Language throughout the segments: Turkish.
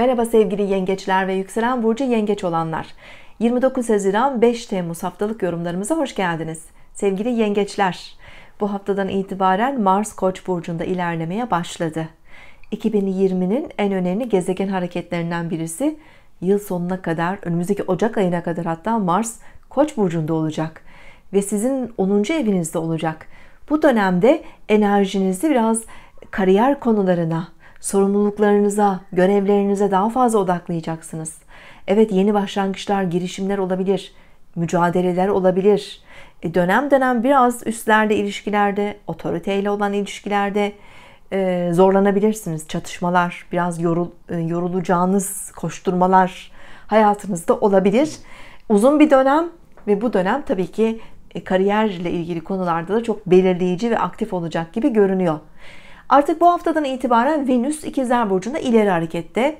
Merhaba sevgili yengeçler ve yükselen burcu yengeç olanlar. 29 Haziran 5 Temmuz haftalık yorumlarımıza hoş geldiniz. Sevgili yengeçler, bu haftadan itibaren Mars Koç burcunda ilerlemeye başladı. 2020'nin en önemli gezegen hareketlerinden birisi yıl sonuna kadar, önümüzdeki Ocak ayına kadar hatta Mars Koç burcunda olacak ve sizin 10. evinizde olacak. Bu dönemde enerjinizi biraz kariyer konularına, sorumluluklarınıza, görevlerinize daha fazla odaklayacaksınız. Evet yeni başlangıçlar, girişimler olabilir, mücadeleler olabilir. E, dönem dönem biraz üstlerde ilişkilerde, otoriteyle olan ilişkilerde e, zorlanabilirsiniz. Çatışmalar, biraz yorul, e, yorulacağınız koşturmalar hayatınızda olabilir. Uzun bir dönem ve bu dönem tabii ki e, kariyerle ilgili konularda da çok belirleyici ve aktif olacak gibi görünüyor. Artık bu haftadan itibaren Venüs İkizler Burcu'nda ileri harekette.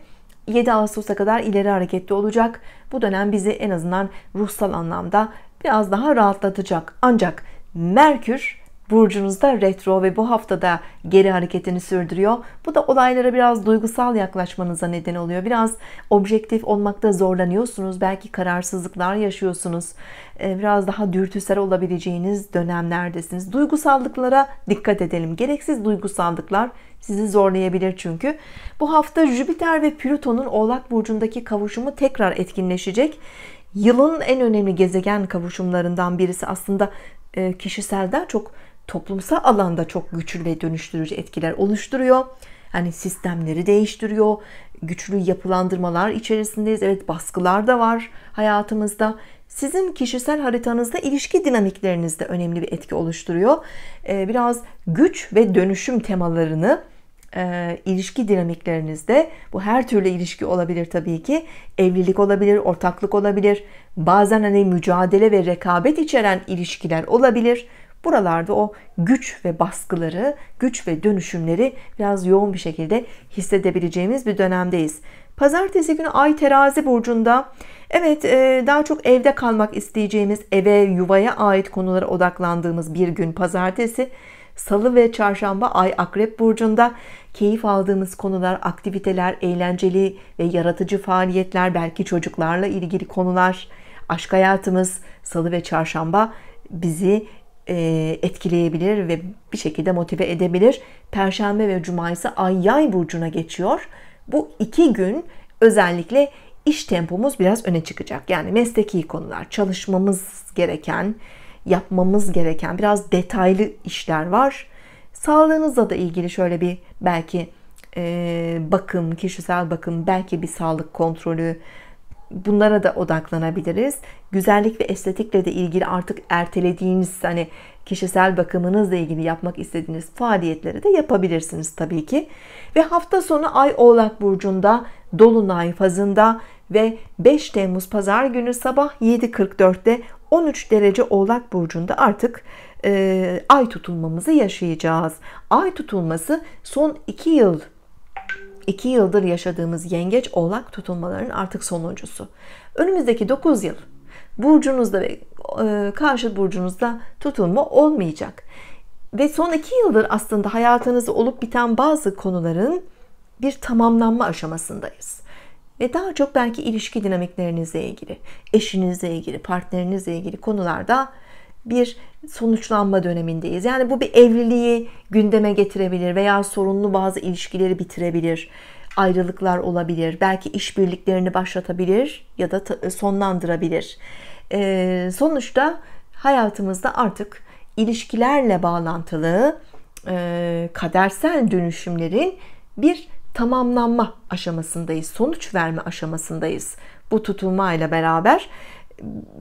7 Ağustos'a kadar ileri harekette olacak. Bu dönem bizi en azından ruhsal anlamda biraz daha rahatlatacak. Ancak Merkür burcunuzda retro ve bu haftada geri hareketini sürdürüyor. Bu da olaylara biraz duygusal yaklaşmanıza neden oluyor. Biraz objektif olmakta zorlanıyorsunuz. Belki kararsızlıklar yaşıyorsunuz. Ee, biraz daha dürtüsel olabileceğiniz dönemlerdesiniz. Duygusallıklara dikkat edelim. Gereksiz duygusallıklar sizi zorlayabilir çünkü. Bu hafta Jüpiter ve Plüton'un Oğlak burcundaki kavuşumu tekrar etkinleşecek. Yılın en önemli gezegen kavuşumlarından birisi aslında e, kişiselden çok toplumsal alanda çok güçlü ve dönüştürücü etkiler oluşturuyor. Hani sistemleri değiştiriyor. Güçlü yapılandırmalar içerisindeyiz. Evet baskılar da var hayatımızda. Sizin kişisel haritanızda ilişki dinamiklerinizde önemli bir etki oluşturuyor. Ee, biraz güç ve dönüşüm temalarını e, ilişki dinamiklerinizde bu her türlü ilişki olabilir tabii ki evlilik olabilir ortaklık olabilir bazen hani mücadele ve rekabet içeren ilişkiler olabilir Buralarda o güç ve baskıları, güç ve dönüşümleri biraz yoğun bir şekilde hissedebileceğimiz bir dönemdeyiz. Pazartesi günü Ay Terazi burcunda evet e, daha çok evde kalmak isteyeceğimiz eve yuvaya ait konulara odaklandığımız bir gün Pazartesi. Salı ve Çarşamba Ay Akrep burcunda keyif aldığımız konular, aktiviteler, eğlenceli ve yaratıcı faaliyetler, belki çocuklarla ilgili konular, aşk hayatımız Salı ve Çarşamba bizi e, etkileyebilir ve bir şekilde motive edebilir. Perşembe ve Cuma ise Ay Yay burcuna geçiyor. Bu iki gün özellikle iş tempomuz biraz öne çıkacak. Yani mesleki konular, çalışmamız gereken, yapmamız gereken biraz detaylı işler var. Sağlığınızla da ilgili şöyle bir belki e, bakım, kişisel bakım, belki bir sağlık kontrolü, bunlara da odaklanabiliriz. Güzellik ve estetikle de ilgili artık ertelediğiniz hani kişisel bakımınızla ilgili yapmak istediğiniz faaliyetleri de yapabilirsiniz tabii ki. Ve hafta sonu Ay Oğlak burcunda dolunay fazında ve 5 Temmuz pazar günü sabah 7.44'te 13 derece Oğlak burcunda artık e, ay tutulmamızı yaşayacağız. Ay tutulması son 2 yıl 2 yıldır yaşadığımız yengeç oğlak tutulmaların artık sonuncusu. Önümüzdeki 9 yıl burcunuzda ve e, karşı burcunuzda tutulma olmayacak. Ve son 2 yıldır aslında hayatınızda olup biten bazı konuların bir tamamlanma aşamasındayız. Ve daha çok belki ilişki dinamiklerinizle ilgili, eşinizle ilgili, partnerinizle ilgili konularda bir sonuçlanma dönemindeyiz. Yani bu bir evliliği gündeme getirebilir veya sorunlu bazı ilişkileri bitirebilir. Ayrılıklar olabilir. Belki işbirliklerini başlatabilir ya da sonlandırabilir. Ee, sonuçta hayatımızda artık ilişkilerle bağlantılı e, kadersel dönüşümlerin bir tamamlanma aşamasındayız. Sonuç verme aşamasındayız. Bu tutulmayla beraber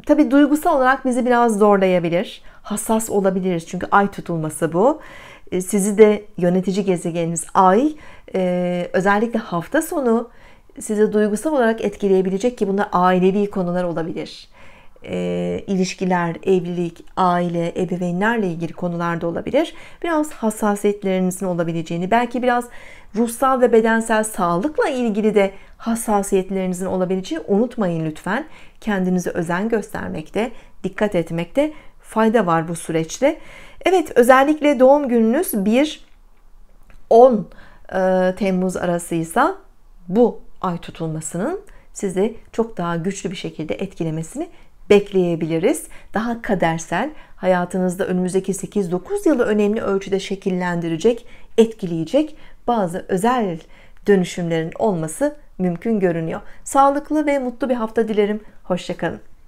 tabi duygusal olarak bizi biraz zorlayabilir. Hassas olabiliriz çünkü ay tutulması bu. E, sizi de yönetici gezegeniniz ay e, özellikle hafta sonu sizi duygusal olarak etkileyebilecek ki bunlar ailevi konular olabilir e, ilişkiler, evlilik, aile, ebeveynlerle ilgili konularda olabilir. Biraz hassasiyetlerinizin olabileceğini, belki biraz ruhsal ve bedensel sağlıkla ilgili de hassasiyetlerinizin olabileceğini unutmayın lütfen. Kendinize özen göstermekte, dikkat etmekte fayda var bu süreçte. Evet özellikle doğum gününüz 1-10 e, Temmuz arasıysa bu ay tutulmasının sizi çok daha güçlü bir şekilde etkilemesini bekleyebiliriz. Daha kadersel, hayatınızda önümüzdeki 8-9 yılı önemli ölçüde şekillendirecek, etkileyecek bazı özel dönüşümlerin olması mümkün görünüyor. Sağlıklı ve mutlu bir hafta dilerim. Hoşçakalın.